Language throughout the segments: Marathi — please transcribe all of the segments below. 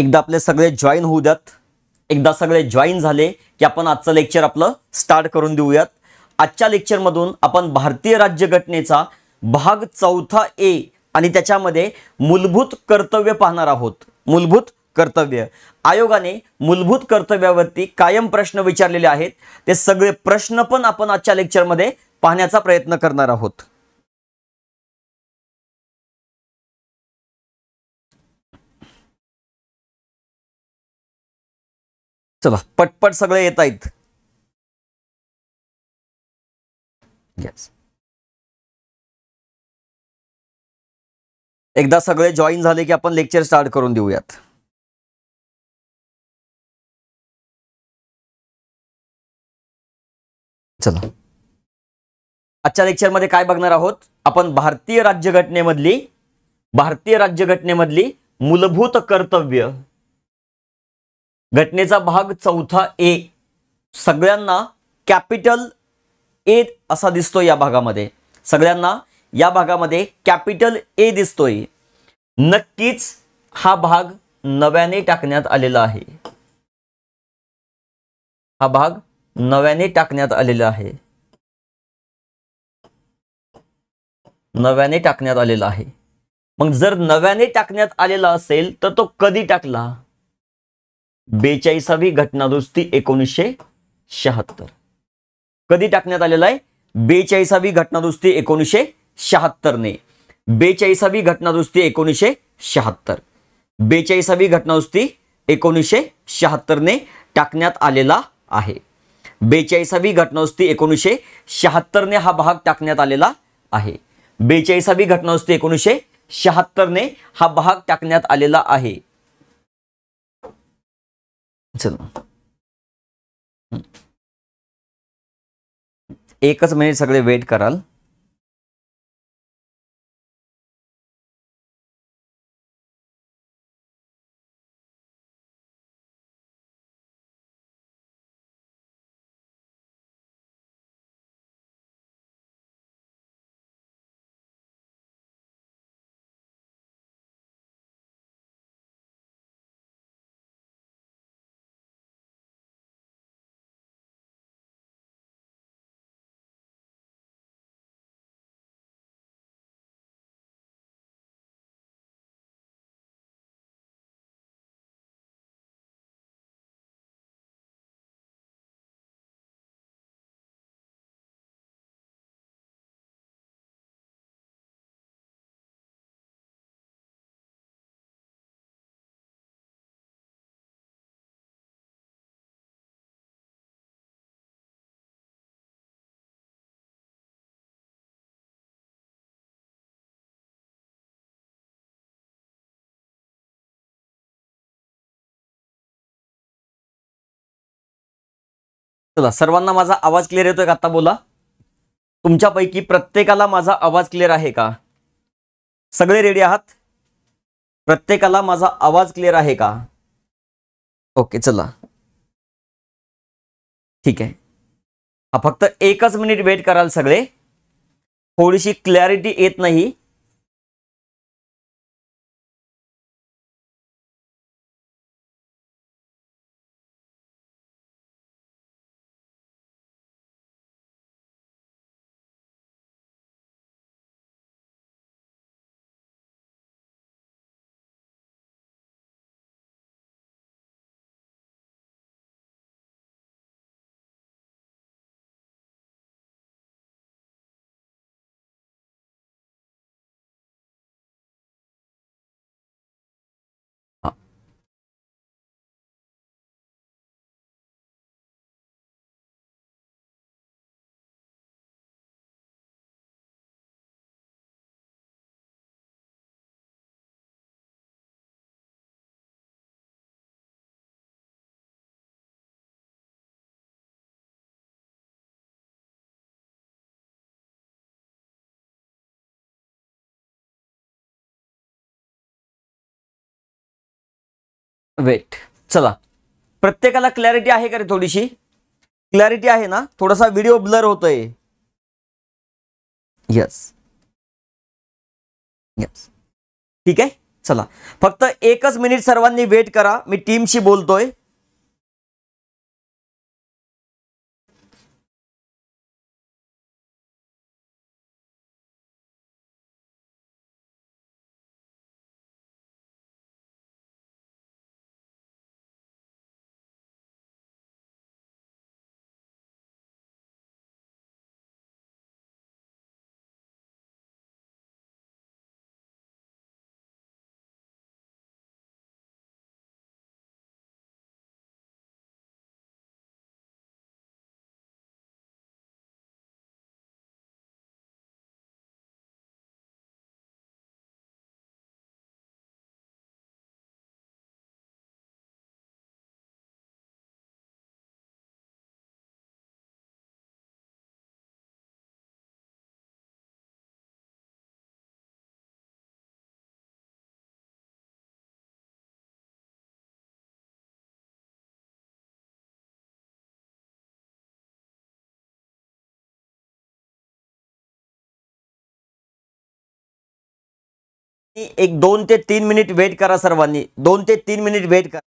एकदा आपले सगळे जॉईन होऊ द्यात एकदा सगळे जॉईन झाले की आपण आजचं लेक्चर आपलं स्टार्ट करून देऊयात आजच्या लेक्चरमधून आपण भारतीय राज्यघटनेचा भाग चौथा ए आणि त्याच्यामध्ये मूलभूत कर्तव्य पाहणार आहोत मूलभूत कर्तव्य आयोगाने मूलभूत कर्तव्यावरती कायम प्रश्न विचारलेले आहेत ते सगळे प्रश्न पण आपण आजच्या लेक्चरमध्ये पाहण्याचा प्रयत्न करणार आहोत चला पटपट सगळे येत आहेत एकदा सगळे जॉईन झाले की आपण लेक्चर स्टार्ट करून देऊयात चला आजच्या लेक्चरमध्ये काय बघणार आहोत आपण भारतीय राज्यघटनेमधली भारतीय राज्यघटनेमधली मूलभूत कर्तव्य घटनेचा भाग चौथा ए सगळ्यांना कॅपिटल ए असा दिसतो या भागामध्ये सगळ्यांना या भागामध्ये कॅपिटल ए दिसतोय नक्कीच हा भाग नव्याने टाकण्यात आलेला आहे हा भाग नव्याने टाकण्यात आलेला आहे नव्याने टाकण्यात आलेला आहे मग जर नव्याने टाकण्यात आलेला असेल तर तो कधी टाकला बेचाळीसावी घटनादुरुस्ती एकोणीसशे शहात्तर कधी टाकण्यात आलेला आहे बेचाळीसावी घटनादुरुस्ती एकोणीसशे शहात्तरने बेचाळीसावी घटनादुरुस्ती एकोणीसशे शहात्तर बेचाळीसावी घटनादुरुस्ती एकोणीसशे शहात्तरने टाकण्यात आलेला आहे बेचाळीसावी घटनादुरुस्ती एकोणीसशे शहात्तरने हा भाग टाकण्यात आलेला आहे बेचाळीसावी घटनादुरुस्ती एकोणीसशे शहात्तरने हा भाग टाकण्यात आलेला आहे चल एकच मिनिट सगळे वेट कराल चला सर्वांना माझा आवाज क्लिअर येतोय का आता बोला तुमच्यापैकी प्रत्येकाला माझा आवाज क्लिअर आहे का सगळे रेडी आहात प्रत्येकाला माझा आवाज क्लिअर आहे का ओके चला ठीक आहे हा फक्त एकच मिनिट वेट कराल सगळे थोडीशी क्लॅरिटी येत नाही वेट चला प्रत्येकाला क्लॅरिटी आहे का रे थोडीशी क्लॅरिटी आहे ना थोडासा व्हिडिओ ब्लर होतोय यस यस ठीक आहे चला फक्त एकच मिनिट सर्वांनी वेट करा मी टीमशी बोलतोय एक दोन ते तीन मिनिट वेट करा सर्वांनी दोन ते तीन मिनिट वेट करा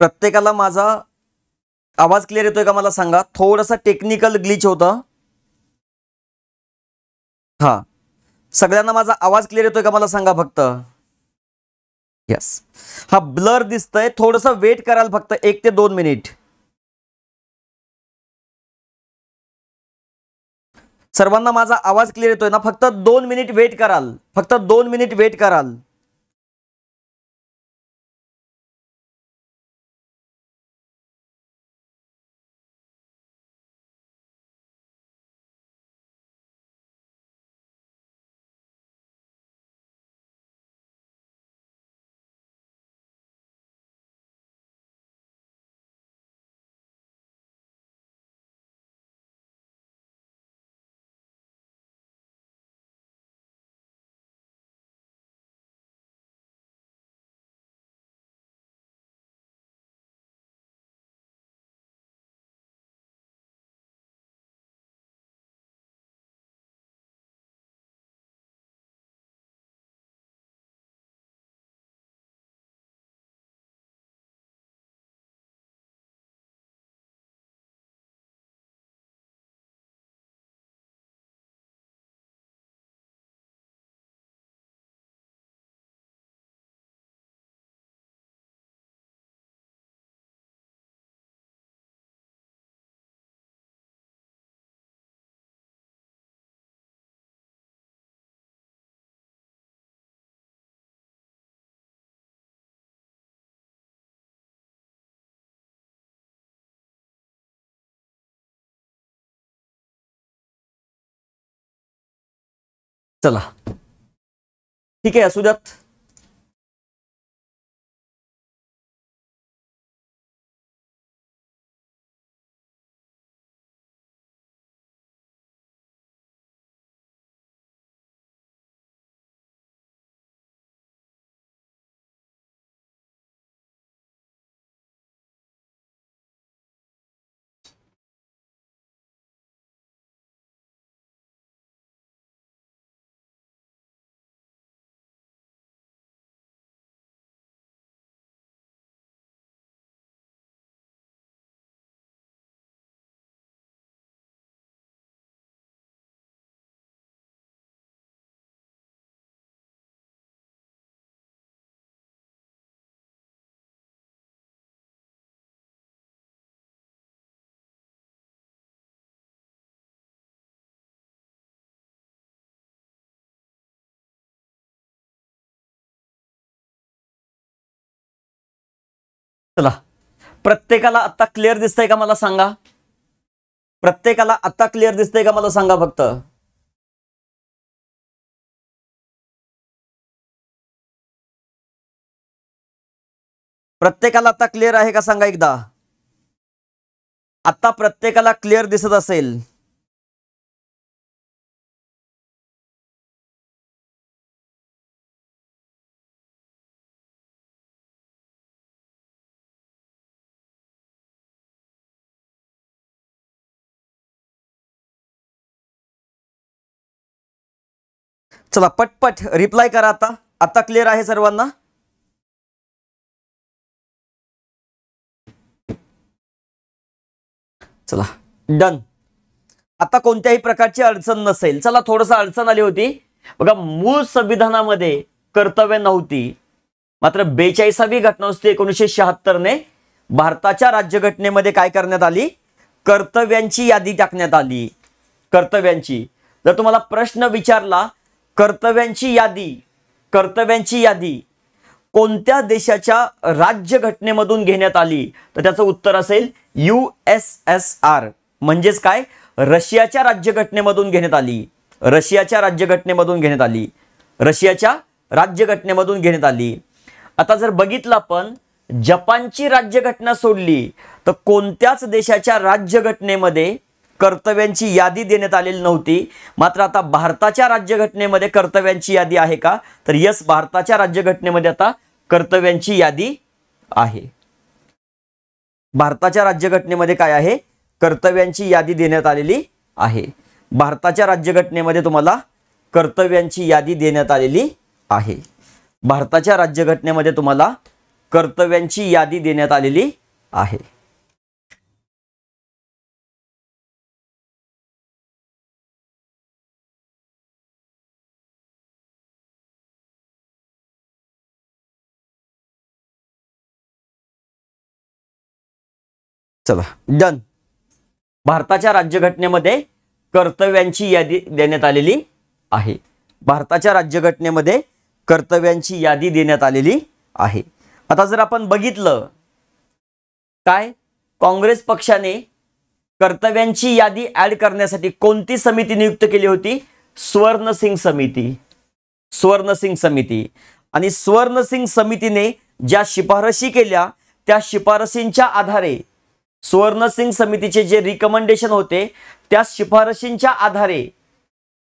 प्रत्येकाला माझा आवाज क्लिअर येतोय का मला सांगा थोडासा टेक्निकल ग्लिच होता हा सगळ्यांना माझा आवाज क्लिअर येतोय का मला सांगा फक्त यस हा ब्लर दिसतंय थोडंसं वेट कराल फक्त एक ते दोन मिनिट सर्वांना माझा आवाज क्लिअर येतोय ना फक्त दोन मिनिट वेट कराल फक्त दोन मिनिट वेट कराल चला ठीक आहे असू द्यात चला प्रत्येकाला आता क्लिअर दिसतंय का मला सांगा प्रत्येकाला आता क्लिअर दिसतंय का मला सांगा फक्त प्रत्येकाला आता क्लिअर आहे का सांगा एकदा आता प्रत्येकाला क्लिअर दिसत असेल चला पटपट रिप्लाय करा आता आता क्लिअर आहे सर्वांना चला डन आता कोणत्याही प्रकारची अडचण नसेल चला थोडस अडचण आली होती बघा मूळ संविधानामध्ये कर्तव्य नव्हती मात्र बेचाळीसावी घटना घटनादुरुस्ती एकोणीसशे शहात्तरने भारताच्या राज्यघटनेमध्ये काय करण्यात आली कर्तव्यांची यादी टाकण्यात आली कर्तव्यांची जर तुम्हाला प्रश्न विचारला कर्तव्यांची यादी कर्तव्यांची यादी कोणत्या देशाच्या राज्यघटनेमधून घेण्यात आली तर त्याचं उत्तर असेल यू एस एस आर म्हणजेच काय रशियाच्या राज्यघटनेमधून घेण्यात आली रशियाच्या राज्यघटनेमधून घेण्यात आली रशियाच्या राज्यघटनेमधून घेण्यात आली आता जर बघितलं आपण जपानची राज्यघटना सोडली तर कोणत्याच देशाच्या राज्यघटनेमध्ये कर्तव्यांची यादी देण्यात आलेली नव्हती मात्र आता भारताच्या राज्यघटनेमध्ये कर्तव्यांची यादी आहे का तर यस भारताच्या राज्यघटनेमध्ये आता कर्तव्यांची यादी आहे भारताच्या राज्यघटनेमध्ये काय आहे कर्तव्यांची यादी देण्यात आलेली आहे भारताच्या राज्यघटनेमध्ये तुम्हाला कर्तव्यांची यादी देण्यात आलेली आहे भारताच्या राज्यघटनेमध्ये तुम्हाला कर्तव्यांची यादी देण्यात आलेली आहे चला डन भारताच्या राज्यघटनेमध्ये कर्तव्यांची यादी देण्यात आलेली आहे भारताच्या राज्यघटनेमध्ये कर्तव्यांची यादी देण्यात आलेली आहे आता जर आपण बघितलं काय काँग्रेस पक्षाने कर्तव्यांची यादी ऍड करण्यासाठी कोणती समिती नियुक्त केली होती स्वर्णसिंग समिती स्वर्णसिंग समिती आणि स्वर्णसिंग समितीने ज्या शिफारशी केल्या त्या शिफारशींच्या आधारे सुवर्ण सिंग समितीचे जे रिकमेंडेशन होते त्या शिफारशींच्या आधारे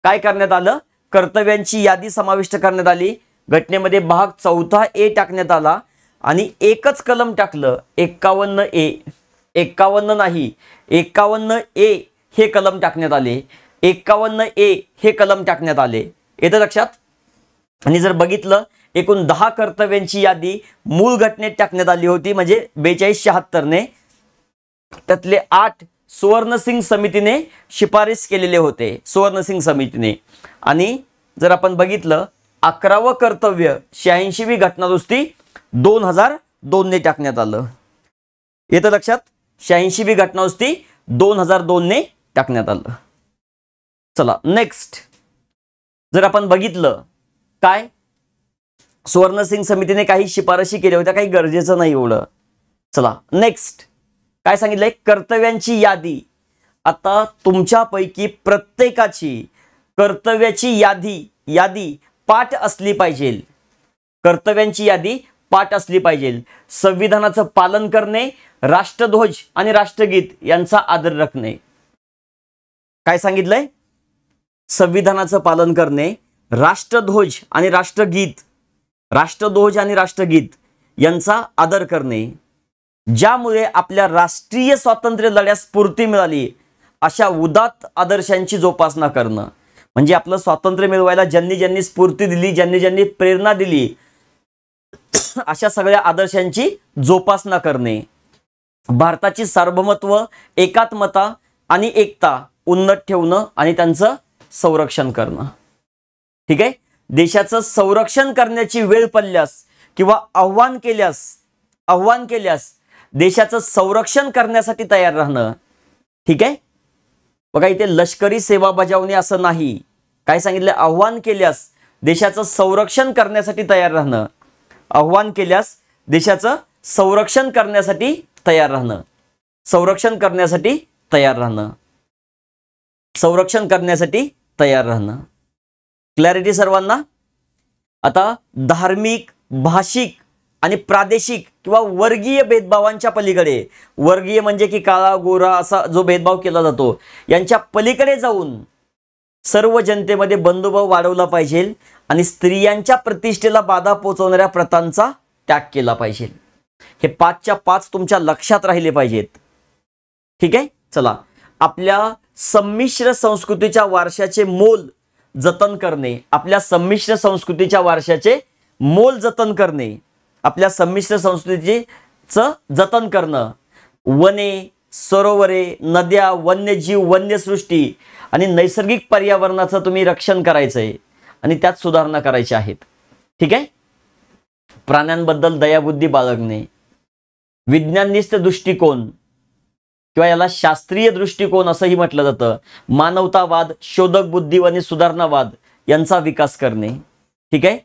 काय करण्यात आलं कर्तव्यांची यादी समाविष्ट करण्यात आली घटनेमध्ये भाग चौथा ए टाकण्यात आला आणि एकच कलम टाकलं एक्कावन्न ए एक्कावन्न नाही एक्कावन्न ए हे कलम टाकण्यात आले एक्कावन्न ए हे कलम टाकण्यात आले येतं लक्षात आणि जर बघितलं एकूण दहा कर्तव्यांची यादी मूळ घटनेत टाकण्यात आली होती म्हणजे बेचाळीस शहात्तरने त्यातले आठ सुवर्णसिंग समितीने शिफारस केलेले होते सुवर्णसिंग समितीने आणि जर आपण बघितलं अकरावं कर्तव्य शहाऐंशीवी घटनादुरुस्ती दोन हजार दोनने टाकण्यात आलं येतं लक्षात शहाऐंशीवी घटनादुरुस्ती दोन हजार दोनने टाकण्यात आलं चला नेक्स्ट जर आपण बघितलं काय सुवर्णसिंग समितीने काही शिफारशी केल्या होत्या काही गरजेचं नाही एवढं चला नेक्स्ट काय सांगितलंय कर्तव्यांची यादी आता तुमच्यापैकी प्रत्येकाची कर्तव्याची यादी यादी पाठ असली पाहिजे कर्तव्यांची यादी पाठ असली पाहिजे संविधानाचं पालन करणे राष्ट्रध्वज आणि राष्ट्रगीत यांचा आदर राखणे काय सांगितलंय संविधानाचं पालन करणे राष्ट्रध्वज आणि राष्ट्रगीत राष्ट्रध्वज आणि राष्ट्रगीत यांचा आदर करणे ज्यामुळे आपल्या राष्ट्रीय स्वातंत्र्य लढ्यास स्फूर्ती मिळाली अशा उदात आदर्शांची जोपासना करणं म्हणजे आपलं स्वातंत्र्य मिळवायला ज्यांनी ज्यांनी स्फूर्ती दिली ज्यांनी ज्यांनी प्रेरणा दिली अशा सगळ्या आदर्शांची जोपासना करणे भारताची सार्वभौमत्व एकात्मता आणि एकता उन्नत ठेवणं आणि त्यांचं संरक्षण करणं ठीक आहे देशाचं संरक्षण करण्याची वेळ पडल्यास किंवा आव्हान केल्यास आव्हान केल्यास देशाचं संरक्षण करण्यासाठी तयार राहणं ठीक आहे बघा इथे लष्करी सेवा बजावणे असं नाही काय सांगितलं आव्हान केल्यास देशाचं संरक्षण करण्यासाठी तयार राहणं आव्हान केल्यास देशाचं संरक्षण करण्यासाठी तयार राहणं संरक्षण करण्यासाठी तयार राहणं संरक्षण करण्यासाठी तयार राहणं क्लॅरिटी सर्वांना आता धार्मिक भाषिक आणि प्रादेशिक किंवा वर्गीय भेदभावांच्या पलीकडे वर्गीय म्हणजे की काळा गोरा असा जो भेदभाव केला जातो यांच्या पलीकडे जाऊन सर्व जनतेमध्ये बंधुभाव वाढवला पाहिजे आणि स्त्रियांच्या प्रतिष्ठेला बाधा पोचवणाऱ्या प्रथांचा त्याग केला पाहिजे हे पाचच्या पाच तुमच्या लक्षात राहिले पाहिजेत ठीक आहे चला आपल्या संमिश्र संस्कृतीच्या वारशाचे मोल जतन करणे आपल्या संमिश्र संस्कृतीच्या वारशाचे मोल जतन करणे आपल्या संमिश्र संस्कृतीचे जतन करणं वने सरोवरे नद्या वन्यजीव वन्यसृष्टी आणि नैसर्गिक पर्यावरणाचं तुम्ही रक्षण करायचं आहे आणि त्यात सुधारणा करायच्या आहेत ठीक आहे प्राण्यांबद्दल दयाबुद्धी बाळगणे विज्ञाननिष्ठ दृष्टिकोन किंवा याला शास्त्रीय दृष्टिकोन असंही म्हटलं जातं मानवतावाद शोधक बुद्धी आणि सुधारणावाद यांचा विकास करणे ठीक आहे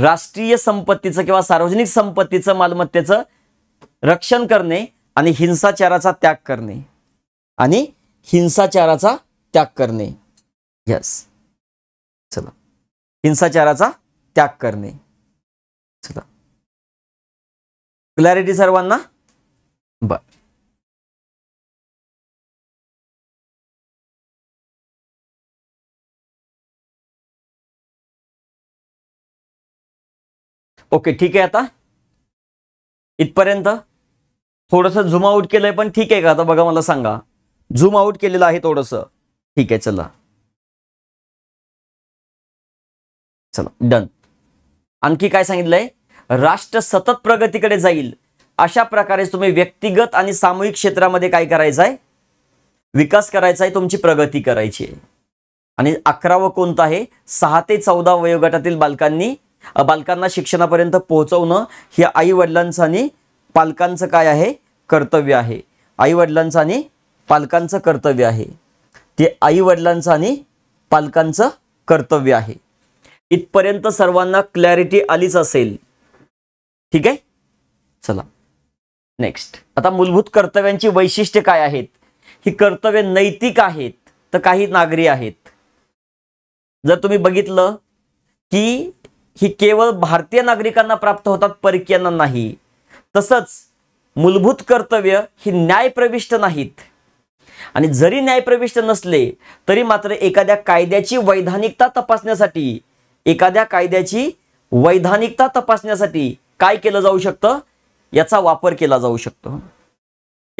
राष्ट्रीय संपत्तीचं किंवा सार्वजनिक संपत्तीचं मालमत्तेचं रक्षण करणे आणि हिंसाचाराचा त्याग करणे आणि हिंसाचाराचा त्याग करणे यस चला हिंसाचाराचा त्याग करणे चला क्लॅरिटी सर्वांना बर ओके ठीक आहे आता इथपर्यंत थोडंसं झूम आउट केलंय पण ठीक आहे का आता बघा मला सांगा झूम आउट केलेलं आहे थोडस ठीक आहे चला चला डन आणखी काय सांगितलंय राष्ट्र सतत प्रगतीकडे जाईल अशा प्रकारे तुम्ही व्यक्तिगत आणि सामूहिक क्षेत्रामध्ये काय करायचं आहे विकास करायचा आहे तुमची प्रगती करायची आहे आणि अकरावं कोणतं आहे सहा ते चौदा वयोगटातील बालकांनी बालकांना शिक्षणापर्यंत पोहोचवणं हे आई वडिलांचं आणि पालकांचं काय आहे कर्तव्य आहे आई वडिलांचं आणि पालकांचं कर्तव्य आहे ते आई वडिलांचं आणि पालकांचं कर्तव्य आहे इथपर्यंत सर्वांना क्लॅरिटी आलीच असेल ठीक आहे चला नेक्स्ट आता मूलभूत कर्तव्यांची वैशिष्ट्ये काय आहेत ही कर्तव्य नैतिक आहेत तर काही नागरी आहेत जर तुम्ही बघितलं की ही केवळ भारतीय नागरिकांना प्राप्त होतात परकीयांना नाही तसंच मूलभूत कर्तव्य ही न्यायप्रविष्ट नाहीत आणि जरी न्यायप्रविष्ट नसले तरी मात्र एखाद्या कायद्याची वैधानिकता तपासण्यासाठी एखाद्या कायद्याची वैधानिकता तपासण्यासाठी काय केलं जाऊ शकतं याचा वापर केला जाऊ शकतो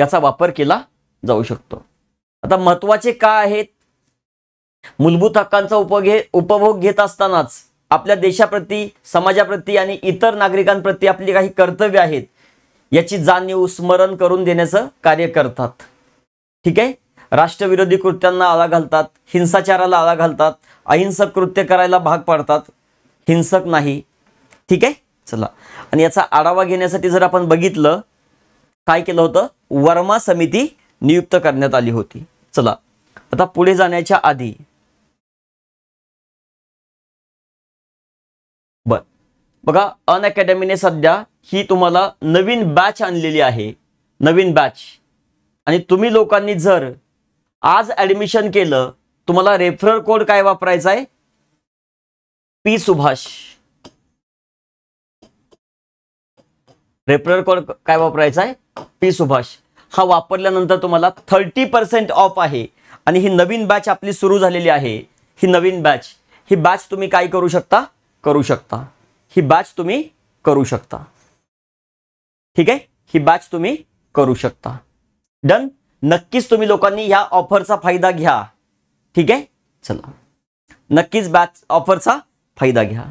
याचा वापर केला जाऊ शकतो आता महत्वाचे काय आहेत मूलभूत हक्कांचा उपघे उपभोग घेत असतानाच आपल्या देशाप्रती समाजाप्रती आणि इतर नागरिकांप्रती आपली काही कर्तव्य आहेत याची जाणीव स्मरण करून देण्याचं कार्य करतात ठीक आहे राष्ट्रविरोधी कृत्यांना आळा घालतात हिंसाचाराला आळा घालतात अहिंसक कृत्य करायला भाग पाडतात हिंसक नाही ठीक आहे चला आणि याचा आढावा घेण्यासाठी जर आपण बघितलं काय केलं होतं वर्मा समिती नियुक्त करण्यात आली होती चला आता पुढे जाण्याच्या आधी बघा अन अकॅडमीने सध्या ही तुम्हाला नवीन बॅच आणलेली आहे नवीन बॅच आणि तुम्ही लोकांनी जर आज ॲडमिशन केलं तुम्हाला रेफरल कोड काय वापरायचा आहे पी सुभाष रेफरल कोड काय वापरायचा आहे पी सुभाष हा वापरल्यानंतर तुम्हाला थर्टी पर्सेंट ऑफ आहे आणि ही नवीन बॅच आपली सुरू झालेली आहे ही नवीन बॅच ही बॅच तुम्ही काय करू शकता करू शकता ही बॅच तुम्ही करू शकता ठीक आहे ही बॅच तुम्ही करू शकता डन नक्कीच तुम्ही लोकांनी ह्या ऑफरचा फायदा घ्या ठीक आहे चला नक्कीच बॅच ऑफरचा फायदा घ्या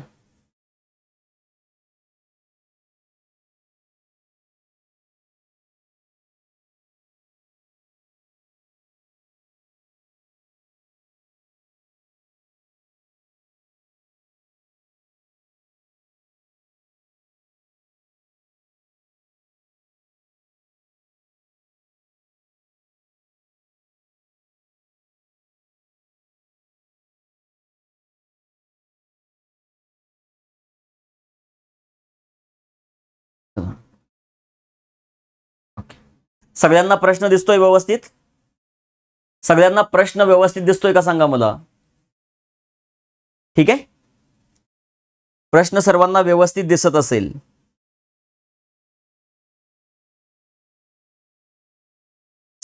सगळ्यांना प्रश्न दिसतोय व्यवस्थित सगळ्यांना प्रश्न व्यवस्थित दिसतोय का सांगा मला ठीक आहे प्रश्न सर्वांना व्यवस्थित दिसत असेल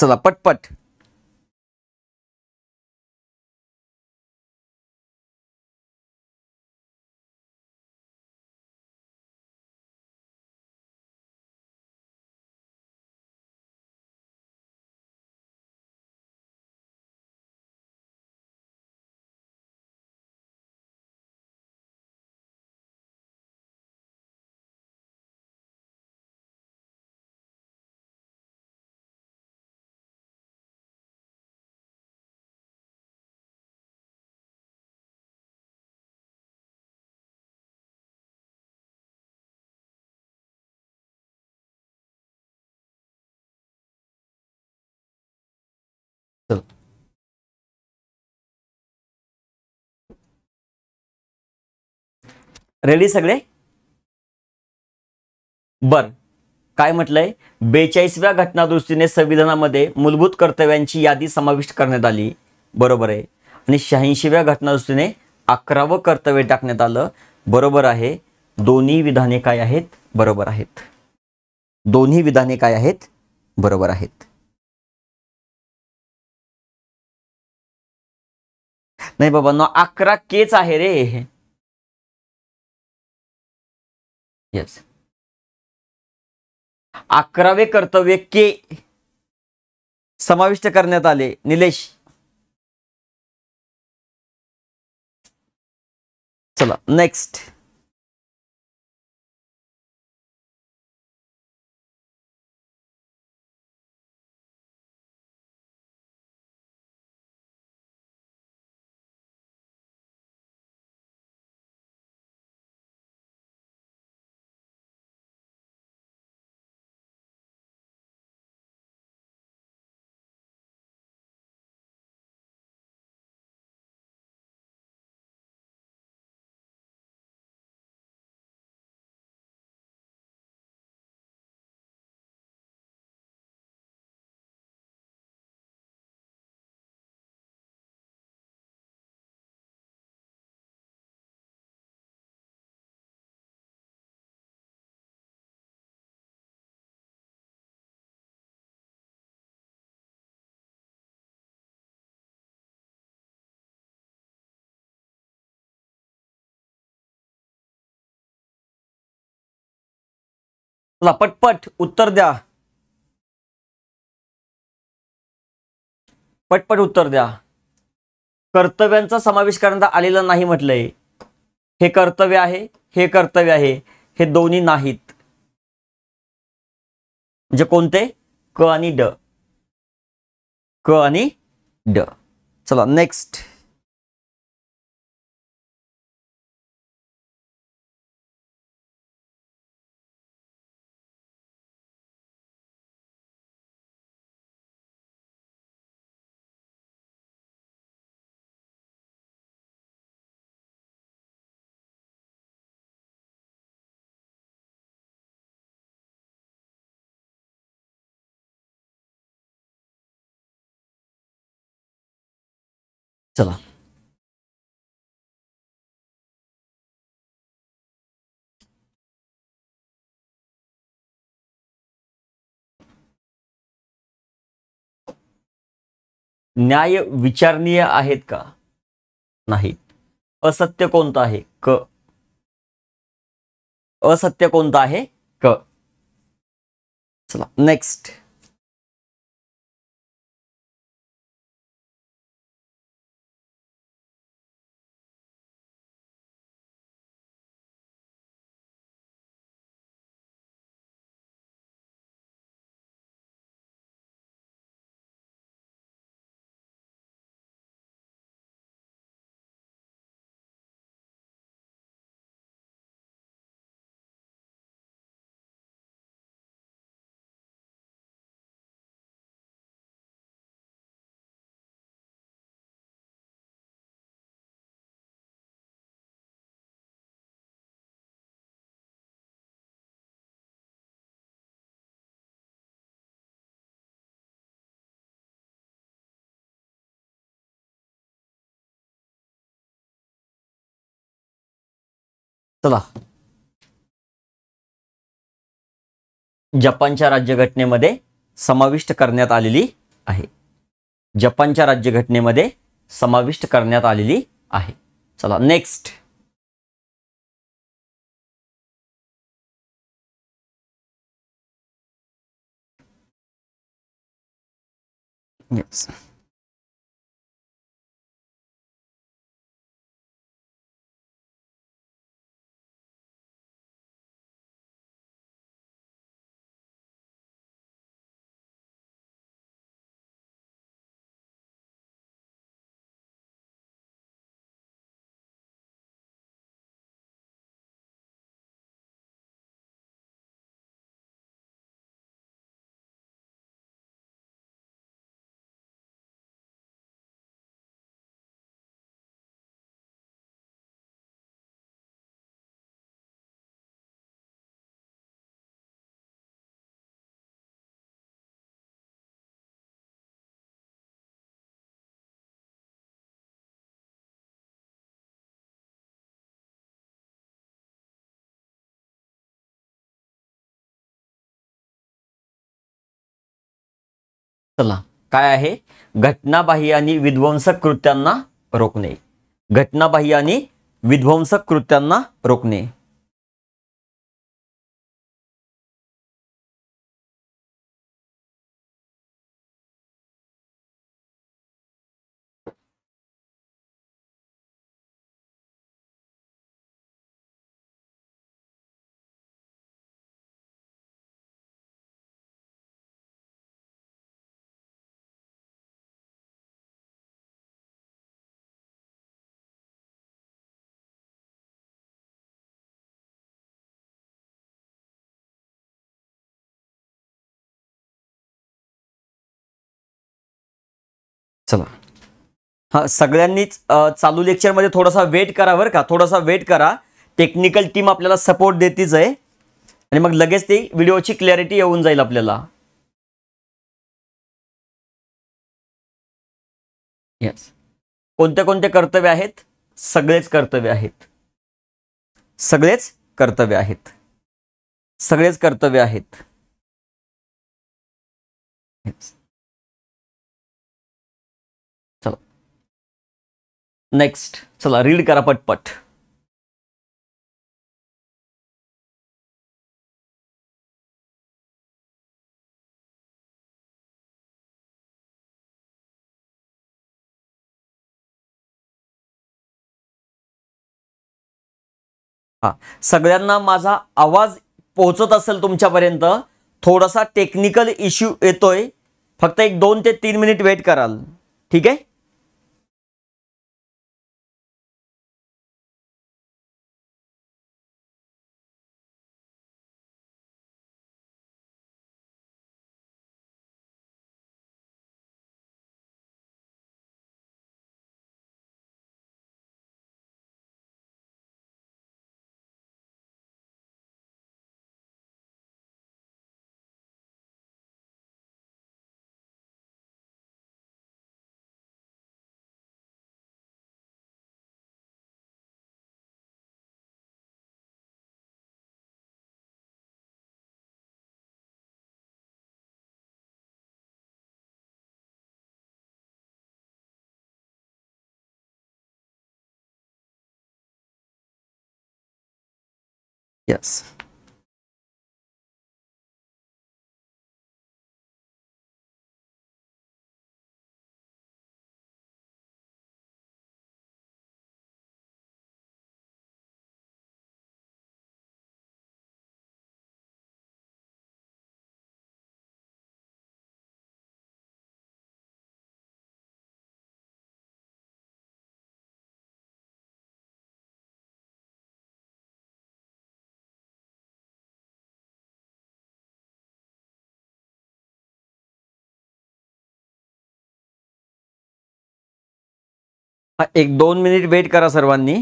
चला पटपट रेडी सगळे बर काय म्हटलंय बेचाळीसव्या घटनादुरुस्तीने संविधानामध्ये मूलभूत कर्तव्यांची यादी समाविष्ट करण्यात आली बरोबर आहे आणि शहाऐंशीव्या घटनादृष्टीने अकरावं कर्तव्य टाकण्यात आलं बरोबर आहे दोन्ही विधाने काय आहेत बरोबर आहेत दोन्ही विधाने काय आहेत बरोबर आहेत नाही बाबांना अकरा केच आहे रे यस अकरावे कर्तव्य के समाविष्ट करण्यात आले निलेश चला नेक्स्ट चला पटपट उत्तर द्या पटपट उत्तर द्या कर्तव्यांचा समावेश करण्यात आलेला नाही म्हटलंय हे कर्तव्य आहे हे कर्तव्य आहे हे दोन्ही नाहीत म्हणजे कोणते क आणि ड क आणि ड चला नेक्स्ट चला न्याय विचारणीय आहेत का नाहीत असत्य कोणतं आहे क असत्य कोणतं आहे क चला नेक्स्ट चला जपानच्या राज्यघटनेमध्ये समाविष्ट करण्यात आलेली आहे जपानच्या राज्यघटनेमध्ये समाविष्ट करण्यात आलेली आहे चला नेक्स्ट चला काय आहे घटनाबाह्य आणि विध्वंसक कृत्यांना रोखणे घटनाबाह्य आणि विध्वंसक कृत्यांना रोखणे चला हा सगळ्यांनीच चालू लेक्चरमध्ये थोडासा वेट करा बरं का थोडासा वेट करा टेक्निकल टीम आपल्याला सपोर्ट देतीच आहे आणि मग लगेच ती व्हिडिओची क्लॅरिटी येऊन जाईल आपल्याला येस कोणते कोणते कर्तव्य आहेत सगळेच कर्तव्य आहेत सगळेच कर्तव्य आहेत सगळेच कर्तव्य आहेत नेक्स्ट चला रीड करा पटपट हा सगळ्यांना माझा आवाज पोहोचत असेल तुमच्यापर्यंत थोडासा टेक्निकल इश्यू येतोय फक्त एक दोन ते तीन मिनिट वेट कराल ठीक आहे Yes एक दोन मिनिट वेट करा सर्वांनी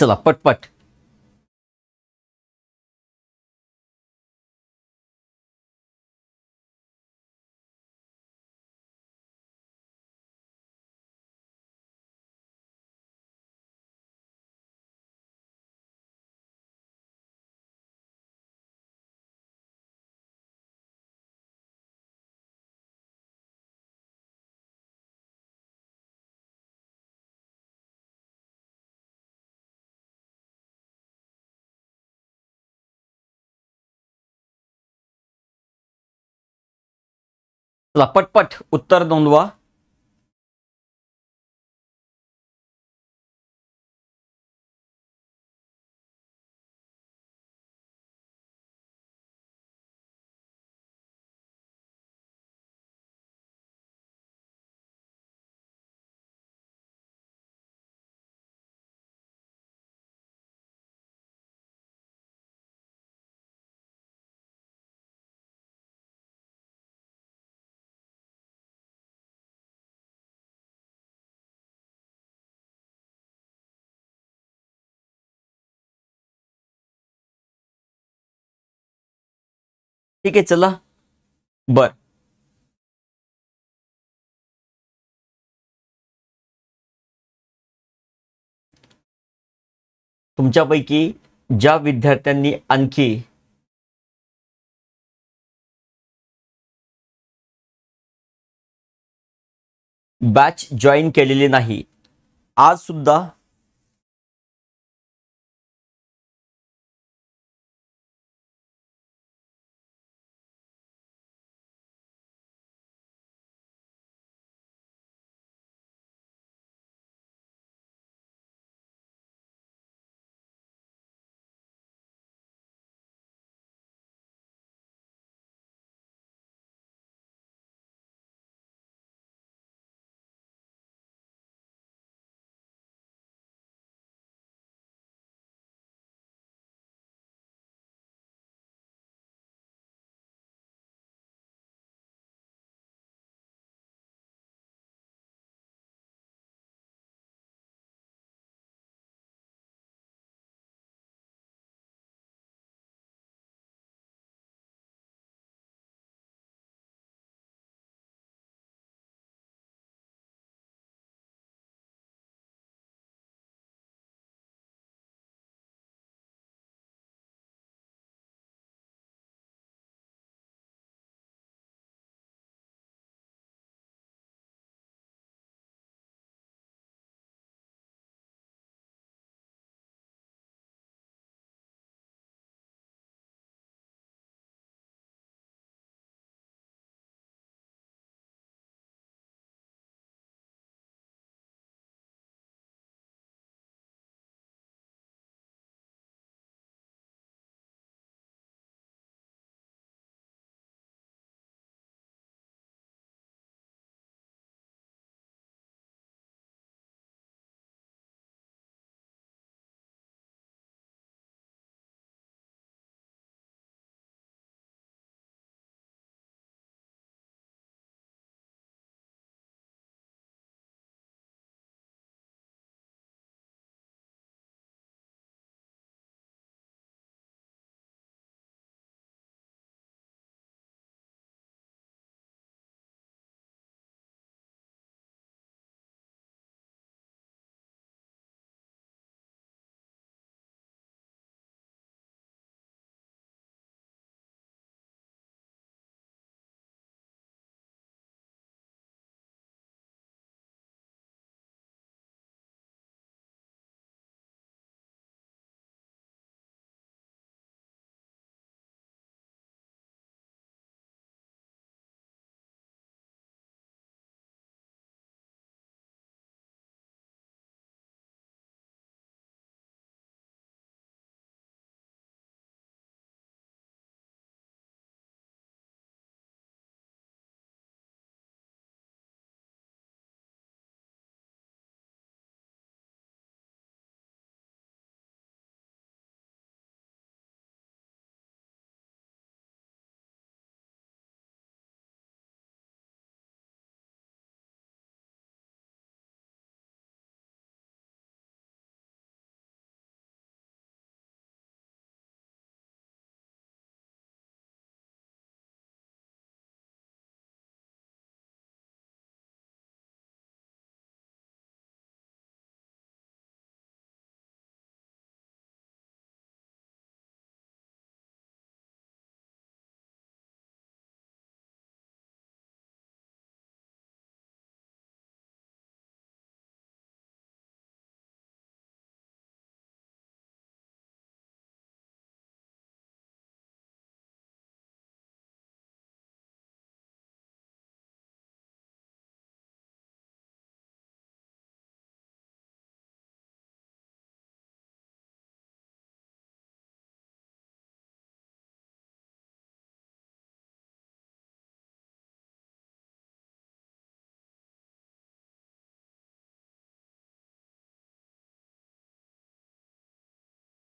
चला पटपट चला पटपट उत्तर नोंदवा ठीक आहे चला बर तुमच्यापैकी ज्या विद्यार्थ्यांनी आणखी बॅच जॉईन केलेली नाही आज सुद्धा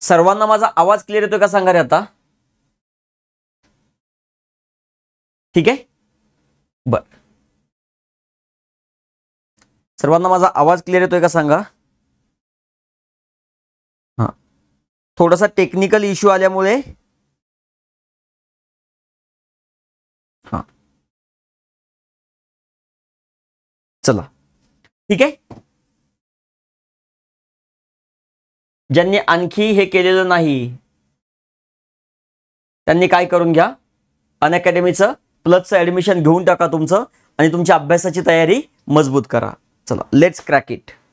सर्वांना माझा आवाज क्लिअर येतोय का सांगा रे आता ठीक आहे बर सर्वांना माझा आवाज क्लिअर येतोय का सांगा हा थोडासा टेक्निकल इश्यू आल्यामुळे हां चला ठीक आहे ज्यांनी आणखी हे केलेलं नाही त्यांनी काय करून घ्या अनअकॅडमीचं प्लसचं ॲडमिशन घेऊन टाका तुमचं आणि तुमच्या अभ्यासाची तयारी मजबूत करा चला लेट्स क्रॅक इट